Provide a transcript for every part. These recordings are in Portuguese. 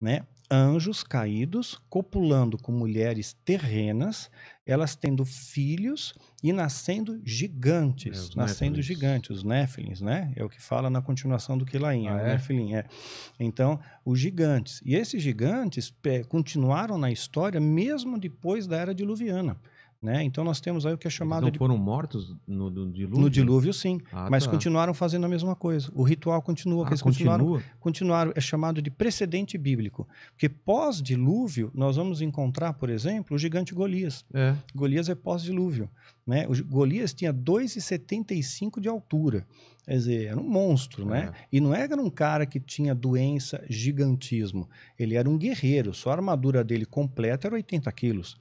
né? Anjos caídos copulando com mulheres terrenas, elas tendo filhos e nascendo gigantes, é, nascendo gigantes, os néfilins, né? É o que fala na continuação do Quilain, ah, é? Néfilim, é. Então, os gigantes. E esses gigantes continuaram na história mesmo depois da era diluviana. De né? Então nós temos aí o que é chamado. Então não foram mortos no, no, dilúvio? No dilúvio, sim. Ah, mas tá. continuaram fazendo a mesma coisa. O ritual continua. Ah, eles continua? continuaram, continuaram. É chamado de precedente bíblico. Porque pós-dilúvio, nós vamos encontrar, por exemplo, o gigante Golias. É. Golias é pós-dilúvio. Né? O Golias tinha 2,75 de altura. Quer dizer, era um monstro, né? É. E não era um cara que tinha doença, gigantismo. Ele era um guerreiro. Só a armadura dele completa era 80 quilos.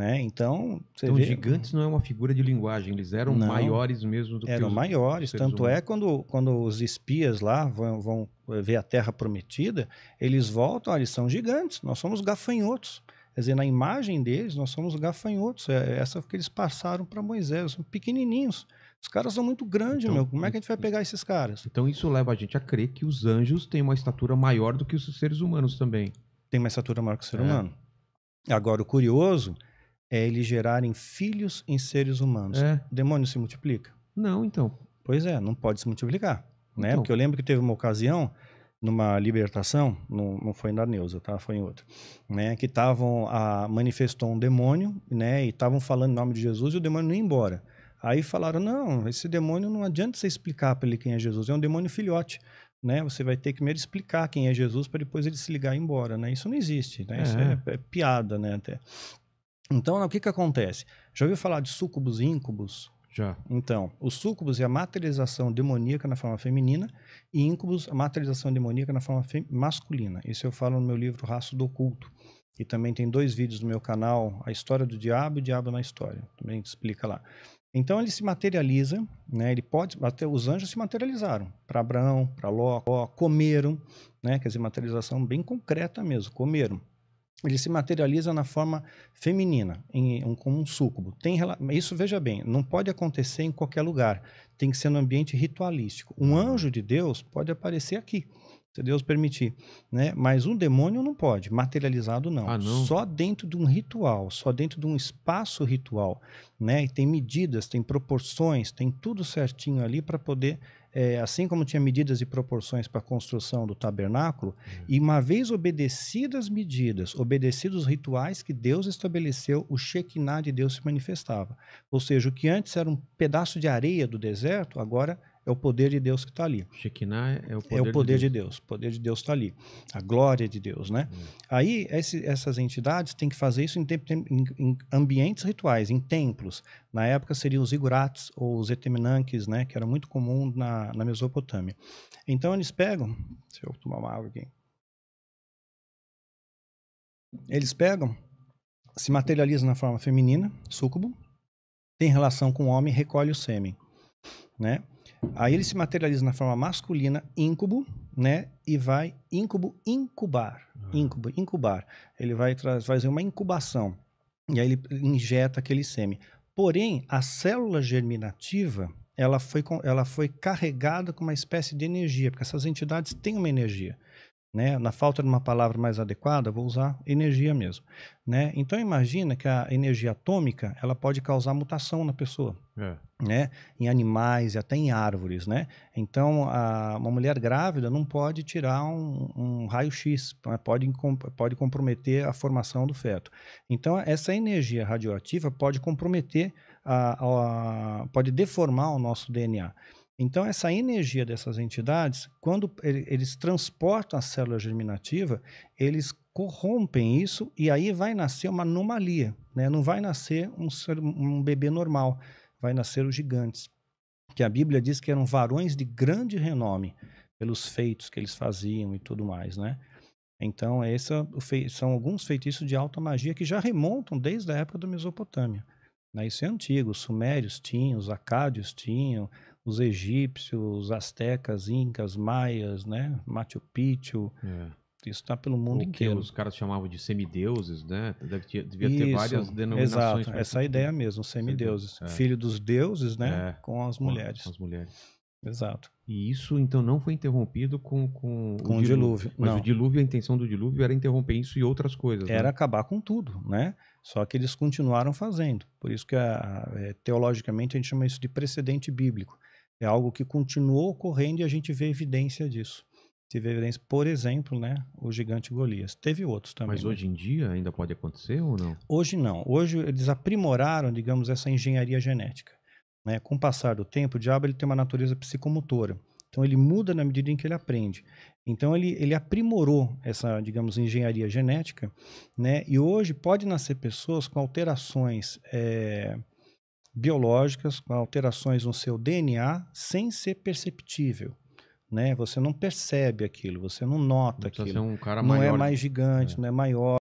Né? Então, você então, vê... gigantes não é uma figura de linguagem, eles eram não, maiores mesmo do eram que Eram maiores, tanto é humanos. é quando, quando os espias lá vão, vão eh, ver a Terra Prometida, eles voltam, eles são gigantes, nós somos gafanhotos. Quer dizer, na imagem deles, nós somos gafanhotos. É, é essa que eles passaram para Moisés, são pequenininhos. Os caras são muito grandes, então, meu. Como é que a gente vai pegar esses caras? Então isso leva a gente a crer que os anjos têm uma estatura maior do que os seres humanos também. Tem uma estatura maior que o ser é. humano. Agora, o curioso é eles gerarem filhos em seres humanos. É. O demônio se multiplica? Não, então. Pois é, não pode se multiplicar. Né? Então. Né? Porque eu lembro que teve uma ocasião, numa libertação, não, não foi na Neuza, tá? foi em outra, né? que estavam, manifestou um demônio né? e estavam falando em nome de Jesus e o demônio não ia embora. Aí falaram, não, esse demônio não adianta você explicar para ele quem é Jesus, é um demônio filhote. Né? Você vai ter que primeiro explicar quem é Jesus para depois ele se ligar e ir embora, né? Isso não existe, né? É. Isso é, é, piada, né? Até. Então, né, o que, que acontece? Já ouviu falar de sucubus e íncubos? Já. Então, os sucubus é a materialização demoníaca na forma feminina e íncubos a materialização demoníaca na forma masculina. Isso eu falo no meu livro Raço do Oculto. E também tem dois vídeos no meu canal, A História do Diabo e o Diabo na História. Também explica lá. Então ele se materializa, né? Ele pode, até os anjos se materializaram para Abraão, para Ló, Ló, comeram, né? Quer dizer, materialização bem concreta mesmo, comeram ele se materializa na forma feminina, em um, como um súcubo. Tem, isso, veja bem, não pode acontecer em qualquer lugar. Tem que ser no ambiente ritualístico. Um anjo de Deus pode aparecer aqui, se Deus permitir. Né? Mas um demônio não pode, materializado não. Ah, não. Só dentro de um ritual, só dentro de um espaço ritual. Né? E tem medidas, tem proporções, tem tudo certinho ali para poder é, assim como tinha medidas e proporções para a construção do tabernáculo, uhum. e uma vez obedecidas medidas, obedecidos os rituais que Deus estabeleceu, o Shekinah de Deus se manifestava. Ou seja, o que antes era um pedaço de areia do deserto, agora é o poder de Deus que está ali. Shekinah é o poder, é o poder de, Deus. de, Deus. O poder de Deus está ali. A glória de Deus, né? Hum. Aí esse, essas entidades têm que fazer isso em, em, em, ambientes rituais, em templos. Na época seriam os igurates ou os eteminanques, né? Que era muito comum na, na Mesopotâmia. Então eles pegam... Deixa eu tomar uma água aqui. Eles pegam, se materializam na forma feminina, sucubo, tem relação com o homem, recolhe o sêmen, né? Aí ele se materializa na forma masculina, íncubo, né? E vai íncubo incubar. incubo, uhum. Íncubo, incubar. Ele vai fazer uma incubação. E aí ele injeta aquele sêmen. Porém, a célula germinativa, ela foi, ela foi carregada com uma espécie de energia, porque essas entidades têm uma energia né? Na falta de uma palavra mais adequada, vou usar energia mesmo, né? Então imagina que a energia atômica ela pode causar mutação na pessoa, é. né? Em animais e até em árvores, né? Então a, uma mulher grávida não pode tirar um, um raio-x, né? pode pode comprometer a formação do feto. Então essa energia radioativa pode comprometer a, a, pode deformar o nosso DNA. Então, essa energia dessas entidades, quando eles transportam a célula germinativa, eles corrompem isso e aí vai nascer uma anomalia. Né? Não vai nascer um, ser, um bebê normal, vai nascer os gigantes. Que a Bíblia diz que eram varões de grande renome, pelos feitos que eles faziam e tudo mais. Né? Então, é são alguns feitiços de alta magia que já remontam desde a época da Mesopotâmia. Né? Isso é antigo, os sumérios tinham, os acádios tinham os egípcios, astecas, incas, maias, né? Machu Picchu. É. Isso está pelo mundo inteiro. Que os caras chamavam de semideuses, né? Deve ter, devia Isso, ter várias denominações. Exato, essa é tipo ideia mesmo, semideuses. É. Filho dos deuses, né? É. Com as mulheres. Com as mulheres. Exato. E isso então não foi interrompido com, com, com o dilúvio. dilúvio. Mas não. o dilúvio, a intenção do dilúvio era interromper isso e outras coisas. Né? Era né? acabar com tudo, né? Só que eles continuaram fazendo. Por isso que a, é, teologicamente a gente chama isso de precedente bíblico. É algo que continuou ocorrendo e a gente vê evidência disso. Se vê evidência, por exemplo, né, o gigante Golias. Teve outros também. Mas né? hoje em dia ainda pode acontecer ou não? Hoje não. Hoje eles aprimoraram, digamos, essa engenharia genética. Né? Com o passar do tempo, o diabo ele tem uma natureza psicomotora. Então ele muda na medida em que ele aprende. Então ele, ele aprimorou essa, digamos, engenharia genética, né? E hoje pode nascer pessoas com alterações é, biológicas com alterações no seu DNA sem ser perceptível. Né? Você não percebe aquilo, você não nota então, é não aquilo. Um não maior. é mais gigante, é. não é maior.